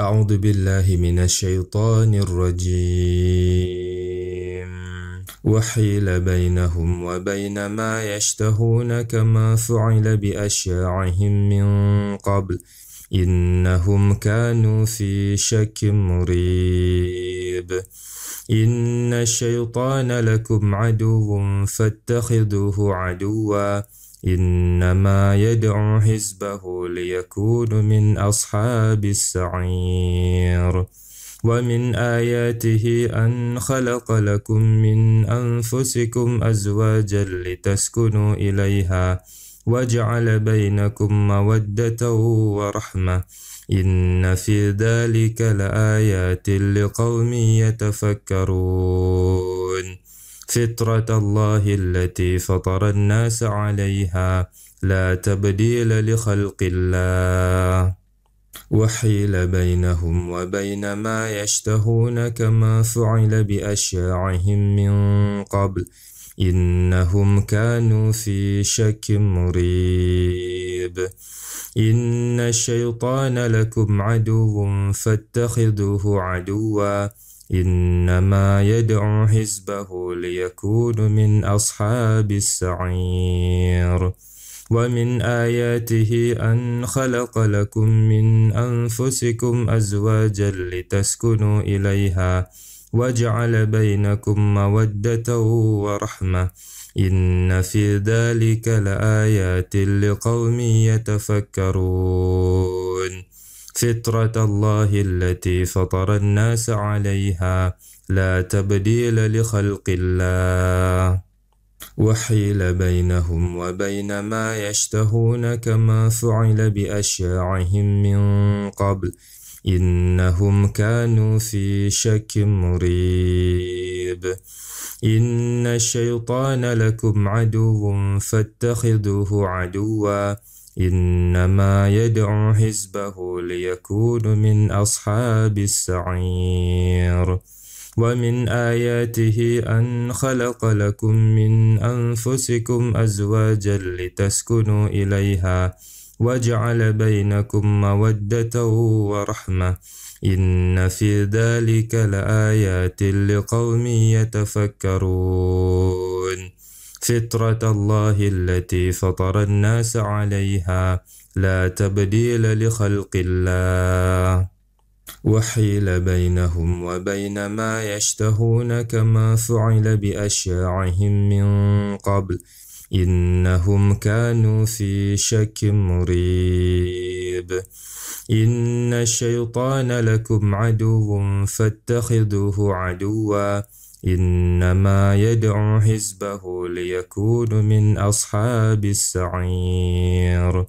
أعوذ بالله من الشيطان الرجيم وحيل بينهم وبين ما يشتهون كما فعل بأشياعهم من قبل إنهم كانوا في شك مريب إن الشيطان لكم عدو فاتخذوه عدواً إنما يدعو حزبه ليكون من أصحاب السعير ومن آياته أن خلق لكم من أنفسكم أزواجا لتسكنوا إليها وجعل بينكم مودة ورحمة إن في ذلك لآيات لقوم يتفكرون فطرة الله التي فطر الناس عليها لا تبديل لخلق الله وحيل بينهم وبين ما يشتهون كما فعل بأشياعهم من قبل إنهم كانوا في شك مريب إن الشيطان لكم عدو فاتخذوه عدواً إنما يدعو حزبه ليكون من أصحاب السعير ومن آياته أن خلق لكم من أنفسكم أزواجا لتسكنوا إليها وجعل بينكم مودة ورحمة إن في ذلك لآيات لقوم يتفكرون فطرة الله التي فطر الناس عليها لا تبديل لخلق الله وحيل بينهم وبين ما يشتهون كما فعل بأشياعهم من قبل إنهم كانوا في شك مريب إن الشيطان لكم عدو فاتخذوه عدواً إنما يدعو حزبه ليكون من أصحاب السعير ومن آياته أن خلق لكم من أنفسكم أزواجا لتسكنوا إليها وجعل بينكم مودة ورحمة إن في ذلك لآيات لقوم يتفكرون فطرة الله التي فطر الناس عليها لا تبديل لخلق الله وحيل بينهم وبين ما يشتهون كما فعل بأشياعهم من قبل إنهم كانوا في شك مريب إن الشيطان لكم عدو فاتخذوه عدواً إنما يدعو حزبه ليكون من أصحاب السعير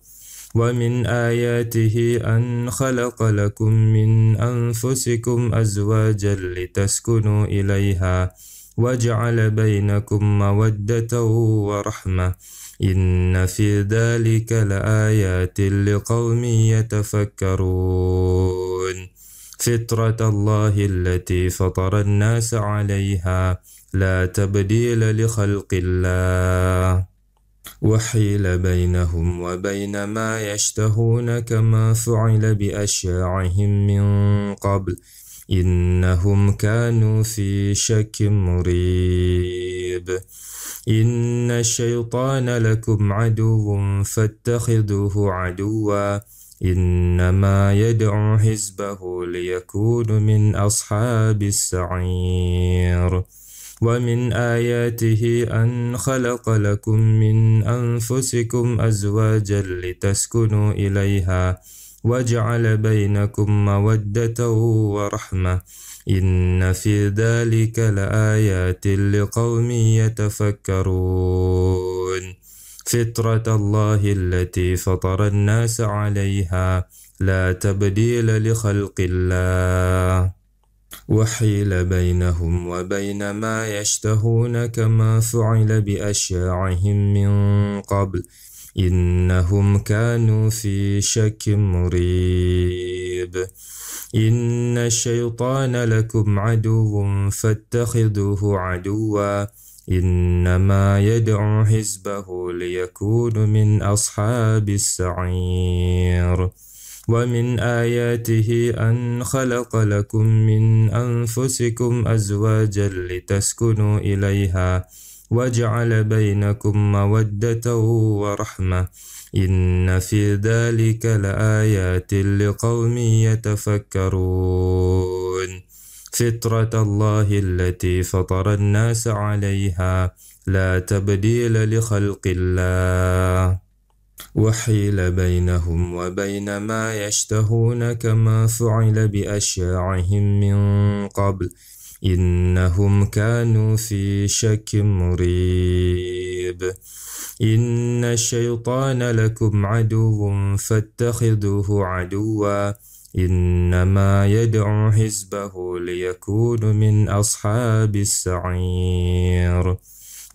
ومن آياته أن خلق لكم من أنفسكم أزواجا لتسكنوا إليها وجعل بينكم مودة ورحمة إن في ذلك لآيات لقوم يتفكرون فطرة الله التي فطر الناس عليها لا تبديل لخلق الله وحيل بينهم وبين ما يشتهون كما فعل بأشياعهم من قبل إنهم كانوا في شك مريب إن الشيطان لكم عدو فاتخذوه عدواً إنما يدعو حزبه ليكون من أصحاب السعير ومن آياته أن خلق لكم من أنفسكم أزواجا لتسكنوا إليها وجعل بينكم مودة ورحمة إن في ذلك لآيات لقوم يتفكرون فطرة الله التي فطر الناس عليها لا تبديل لخلق الله وحيل بينهم وبين ما يشتهون كما فعل بأشياعهم من قبل إنهم كانوا في شك مريب إن الشيطان لكم عدو فاتخذوه عدواً إنما يدعو حزبه ليكون من أصحاب السعير ومن آياته أن خلق لكم من أنفسكم أزواجا لتسكنوا إليها وجعل بينكم مودة ورحمة إن في ذلك لآيات لقوم يتفكرون فطرة الله التي فطر الناس عليها لا تبديل لخلق الله وحيل بينهم وبين ما يشتهون كما فعل بأشياعهم من قبل إنهم كانوا في شك مريب إن الشيطان لكم عدو فاتخذوه عدواً إنما يدعو حزبه ليكون من أصحاب السعير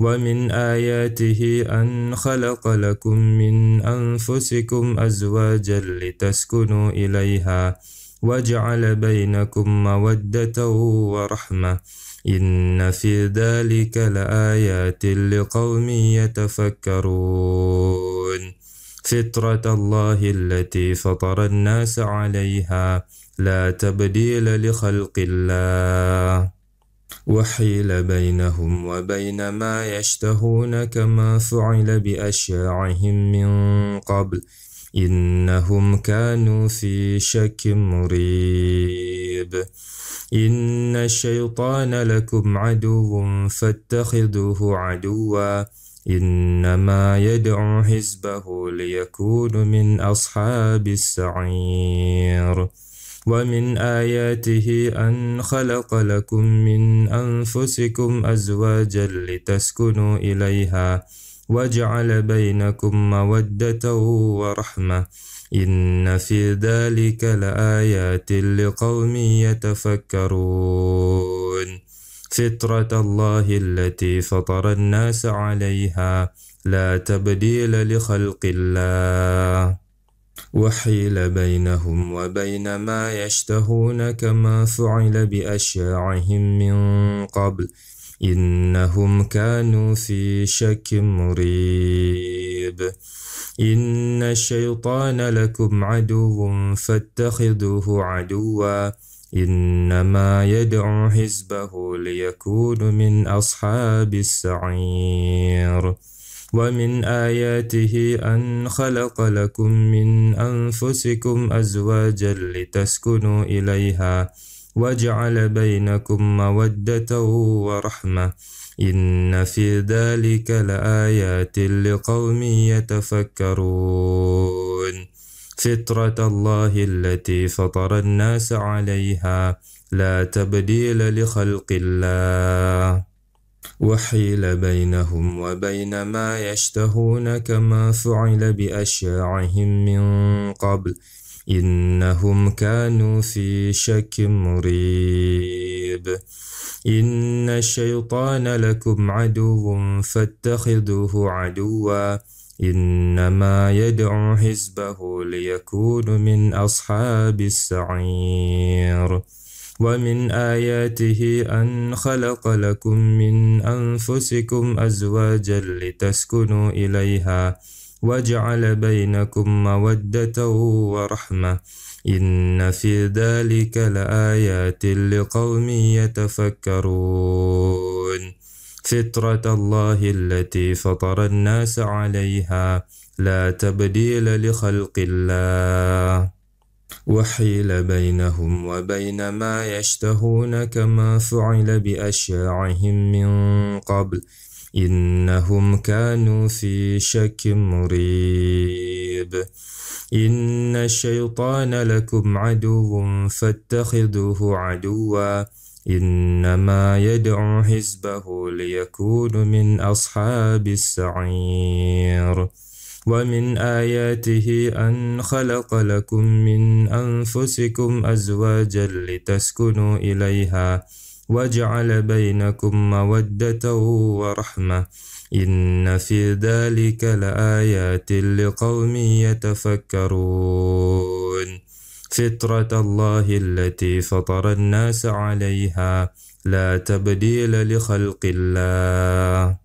ومن آياته أن خلق لكم من أنفسكم أزواجا لتسكنوا إليها وجعل بينكم مودة ورحمة إن في ذلك لآيات لقوم يتفكرون فطرة الله التي فطر الناس عليها لا تبديل لخلق الله وحيل بينهم وبين ما يشتهون كما فعل بأشياعهم من قبل إنهم كانوا في شك مريب إن الشيطان لكم عدو فاتخذوه عدواً إنما يدعو حزبه ليكون من أصحاب السعير ومن آياته أن خلق لكم من أنفسكم أزواجا لتسكنوا إليها وجعل بينكم مودة ورحمة إن في ذلك لآيات لقوم يتفكرون فطرة الله التي فطر الناس عليها لا تبديل لخلق الله وحيل بينهم وبين ما يشتهون كما فعل بأشياعهم من قبل إنهم كانوا في شك مريب إن الشيطان لكم عدو فاتخذوه عدواً إنما يدعو حزبه ليكون من أصحاب السعير ومن آياته أن خلق لكم من أنفسكم أزواجا لتسكنوا إليها وجعل بينكم مودة ورحمة إن في ذلك لآيات لقوم يتفكرون فطرة الله التي فطر الناس عليها لا تبديل لخلق الله وحيل بينهم وبين ما يشتهون كما فعل بأشياعهم من قبل إنهم كانوا في شك مريب إن الشيطان لكم عدو فاتخذوه عدواً إنما يدعو حزبه ليكون من أصحاب السعير ومن آياته أن خلق لكم من أنفسكم أزواجا لتسكنوا إليها وجعل بينكم مودة ورحمة إن في ذلك لآيات لقوم يتفكرون فطرة الله التي فطر الناس عليها لا تبديل لخلق الله وحيل بينهم وبين ما يشتهون كما فعل بأشياعهم من قبل إنهم كانوا في شك مريب إن الشيطان لكم عدو فاتخذوه عدواً إنما يدعو حزبه ليكون من أصحاب السعير ومن آياته أن خلق لكم من أنفسكم أزواجا لتسكنوا إليها وجعل بينكم مودة ورحمة إن في ذلك لآيات لقوم يتفكرون فطرة الله التي فطر الناس عليها لا تبديل لخلق الله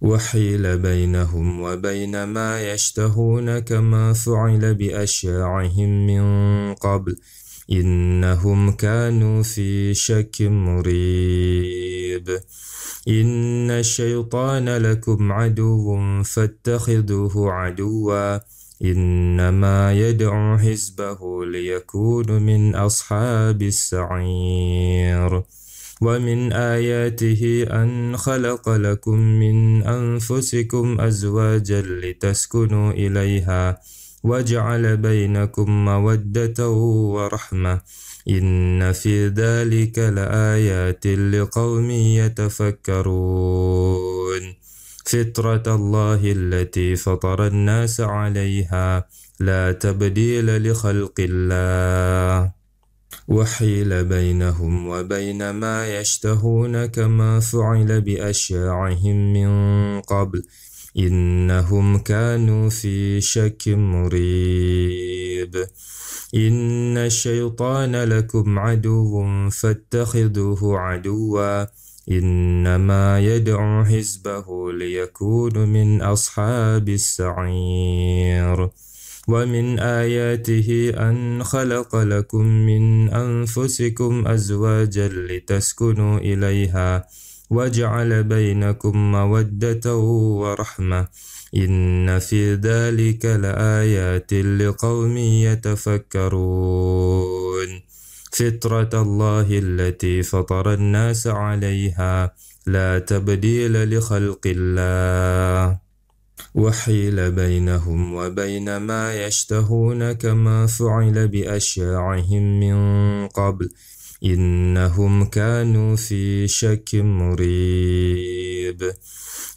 وحيل بينهم وبين ما يشتهون كما فعل بأشياعهم من قبل إنهم كانوا في شك مريب إن الشيطان لكم عدو فاتخذوه عدواً إنما يدعو حزبه ليكون من أصحاب السعير ومن آياته أن خلق لكم من أنفسكم أزواجا لتسكنوا إليها وجعل بينكم مودة ورحمة إن في ذلك لآيات لقوم يتفكرون فطرة الله التي فطر الناس عليها لا تبديل لخلق الله وحيل بينهم وبين ما يشتهون كما فعل بأشياعهم من قبل إنهم كانوا في شك مريب إن الشيطان لكم عدو فاتخذوه عدواً إنما يدعو حزبه ليكون من أصحاب السعير ومن آياته أن خلق لكم من أنفسكم أزواجا لتسكنوا إليها وجعل بينكم مودة ورحمة إن في ذلك لآيات لقوم يتفكرون فطرة الله التي فطر الناس عليها لا تبديل لخلق الله وحيل بينهم وبين ما يشتهون كما فعل بأشياعهم من قبل إنهم كانوا في شك مريب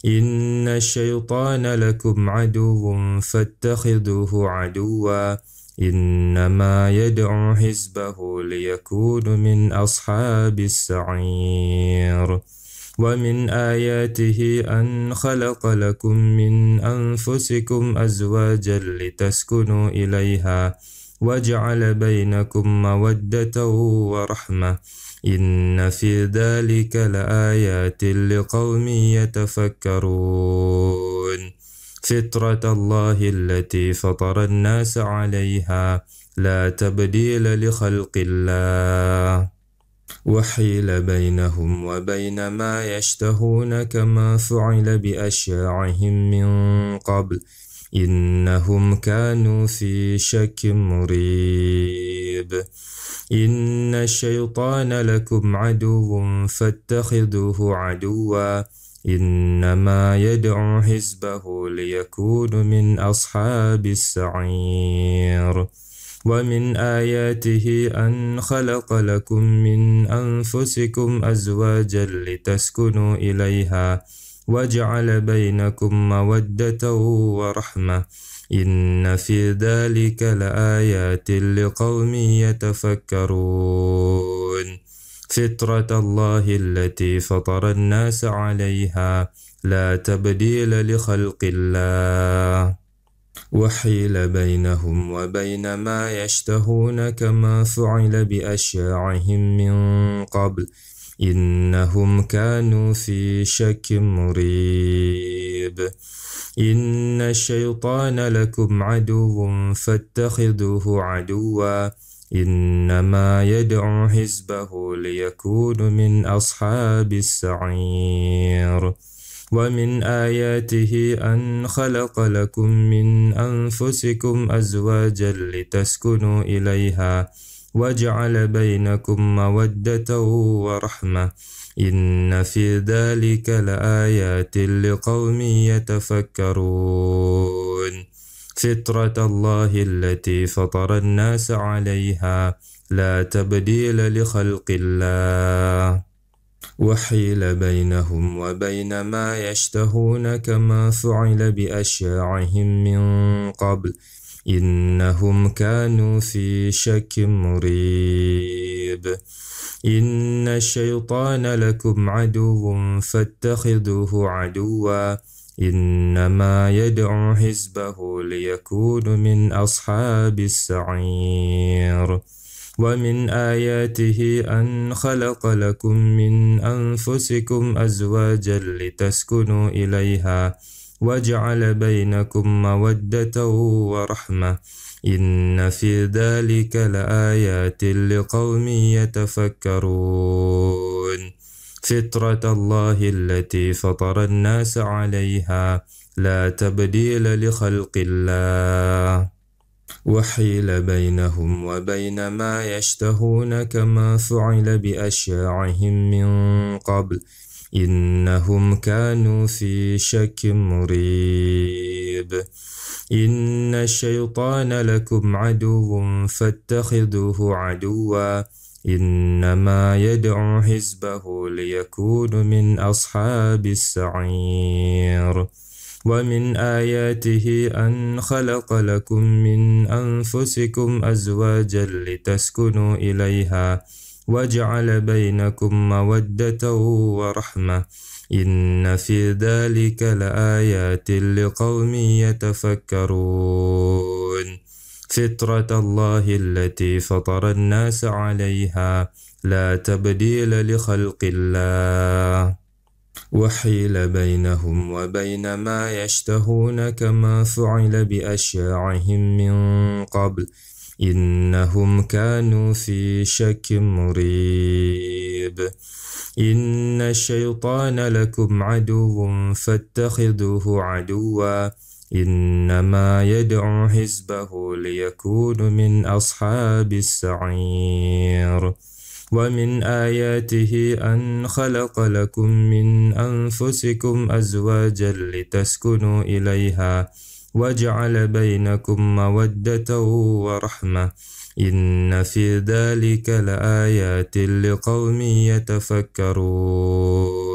إن الشيطان لكم عدو فاتخذوه عدواً إنما يدعو حزبه ليكون من أصحاب السعير ومن آياته أن خلق لكم من أنفسكم أزواجا لتسكنوا إليها وجعل بينكم مودة ورحمة إن في ذلك لآيات لقوم يتفكرون فطرة الله التي فطر الناس عليها لا تبديل لخلق الله وحيل بينهم وبين ما يشتهون كما فعل بأشياعهم من قبل إنهم كانوا في شك مريب إن الشيطان لكم عدو فاتخذوه عدواً إنما يدعو حزبه ليكون من أصحاب السعير ومن آياته أن خلق لكم من أنفسكم أزواجا لتسكنوا إليها وجعل بينكم مودة ورحمة إن في ذلك لآيات لقوم يتفكرون فطرة الله التي فطر الناس عليها لا تبديل لخلق الله وحيل بينهم وبين ما يشتهون كما فعل بأشياعهم من قبل إنهم كانوا في شك مريب إن الشيطان لكم عدو فاتخذوه عدواً إنما يدعو حزبه ليكون من أصحاب السعير ومن آياته أن خلق لكم من أنفسكم أزواجا لتسكنوا إليها وجعل بينكم مودة ورحمة إن في ذلك لآيات لقوم يتفكرون فطرة الله التي فطر الناس عليها لا تبديل لخلق الله وحيل بينهم وبين ما يشتهون كما فعل بأشياعهم من قبل إنهم كانوا في شك مريب إن الشيطان لكم عدو فاتخذوه عدواً إنما يدعو حزبه ليكون من أصحاب السعير ومن آياته أن خلق لكم من أنفسكم أزواجا لتسكنوا إليها وجعل بينكم مودة ورحمة إن في ذلك لآيات لقوم يتفكرون فطرة الله التي فطر الناس عليها لا تبديل لخلق الله وحيل بينهم وبين ما يشتهون كما فعل بأشياعهم من قبل إنهم كانوا في شك مريب إن الشيطان لكم عدو فاتخذوه عدواً إنما يدعو حزبه ليكون من أصحاب السعير ومن آياته أن خلق لكم من أنفسكم أزواجا لتسكنوا إليها وجعل بينكم مودة ورحمة إن في ذلك لآيات لقوم يتفكرون فطرة الله التي فطر الناس عليها لا تبديل لخلق الله وحيل بينهم وبين ما يشتهون كما فعل بأشياعهم من قبل إنهم كانوا في شك مريب إن الشيطان لكم عدو فاتخذوه عدواً إنما يدعو حزبه ليكون من أصحاب السعير ومن آياته أن خلق لكم من أنفسكم أزواجا لتسكنوا إليها وجعل بينكم مودة ورحمة إن في ذلك لآيات لقوم يتفكرون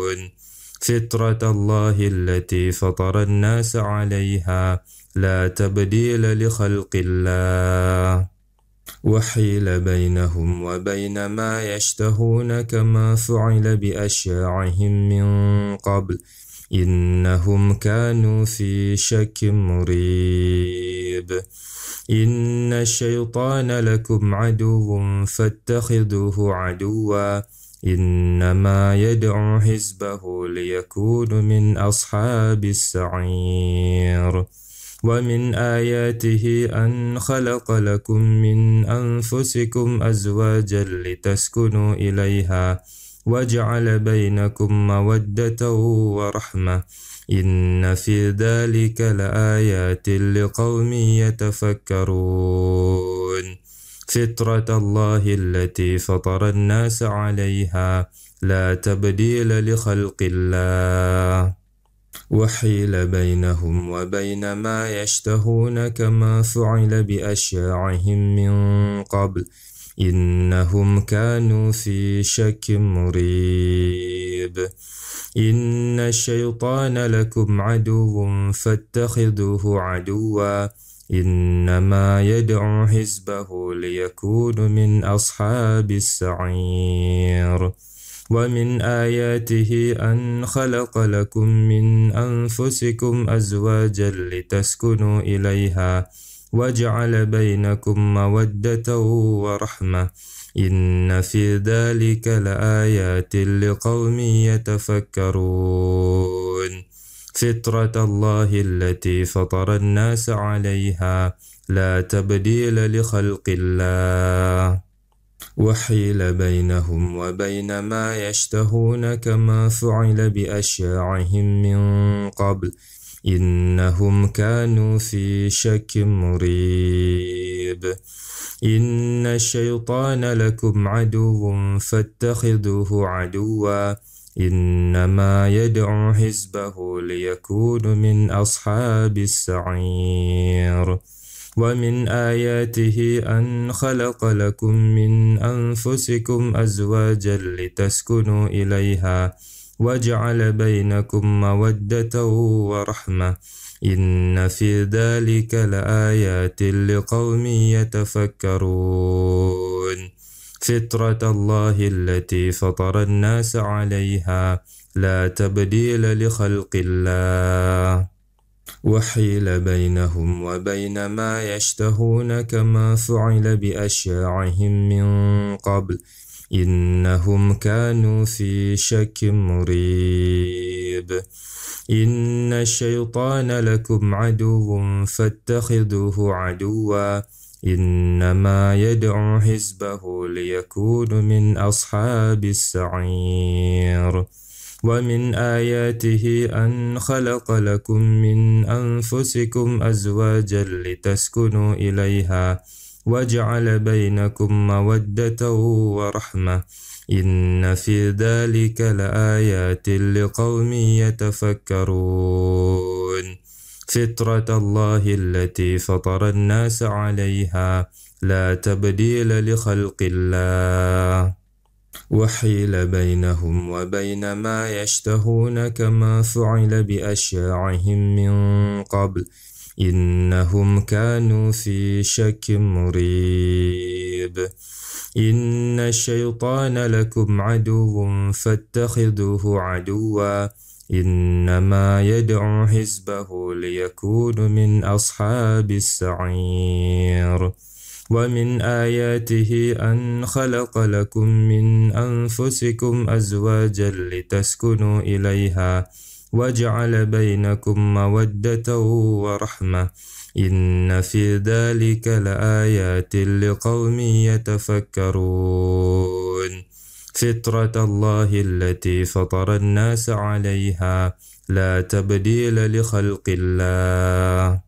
فطرة الله التي فطر الناس عليها لا تبديل لخلق الله وحيل بينهم وبين ما يشتهون كما فعل بأشياعهم من قبل إنهم كانوا في شك مريب إن الشيطان لكم عدو فاتخذوه عدواً إنما يدعو حزبه ليكون من أصحاب السعير ومن آياته أن خلق لكم من أنفسكم أزواجا لتسكنوا إليها وجعل بينكم مودة ورحمة إن في ذلك لآيات لقوم يتفكرون فطرة الله التي فطر الناس عليها لا تبديل لخلق الله وحيل بينهم وبين ما يشتهون كما فعل بأشياعهم من قبل إنهم كانوا في شك مريب إن الشيطان لكم عدو فاتخذوه عدواً إنما يدعو حزبه ليكون من أصحاب السعير ومن آياته أن خلق لكم من أنفسكم أزواجا لتسكنوا إليها وجعل بينكم مودة ورحمة إن في ذلك لآيات لقوم يتفكرون فطرة الله التي فطر الناس عليها لا تبديل لخلق الله وحيل بينهم وبين ما يشتهون كما فعل بأشياعهم من قبل إنهم كانوا في شك مريب إن الشيطان لكم عدو فاتخذوه عدواً إنما يدعو حزبه ليكون من أصحاب السعير ومن آياته أن خلق لكم من أنفسكم أزواجا لتسكنوا إليها وجعل بينكم مودة ورحمة إن في ذلك لآيات لقوم يتفكرون فطرة الله التي فطر الناس عليها لا تبديل لخلق الله وحيل بينهم وبين ما يشتهون كما فعل بأشياعهم من قبل إنهم كانوا في شك مريب إن الشيطان لكم عدو فاتخذوه عدواً إنما يدعو حزبه ليكون من أصحاب السعير ومن آياته أن خلق لكم من أنفسكم أزواجا لتسكنوا إليها وجعل بينكم مودة ورحمة إن في ذلك لآيات لقوم يتفكرون فطرة الله التي فطر الناس عليها لا تبديل لخلق الله وحيل بينهم وبين ما يشتهون كما فعل بأشياعهم من قبل إنهم كانوا في شك مريب إن الشيطان لكم عدو فاتخذوه عدواً إنما يدعو حزبه ليكون من أصحاب السعير ومن آياته أن خلق لكم من أنفسكم أزواجا لتسكنوا إليها وجعل بينكم مودة ورحمة إن في ذلك لآيات لقوم يتفكرون فطرة الله التي فطر الناس عليها لا تبديل لخلق الله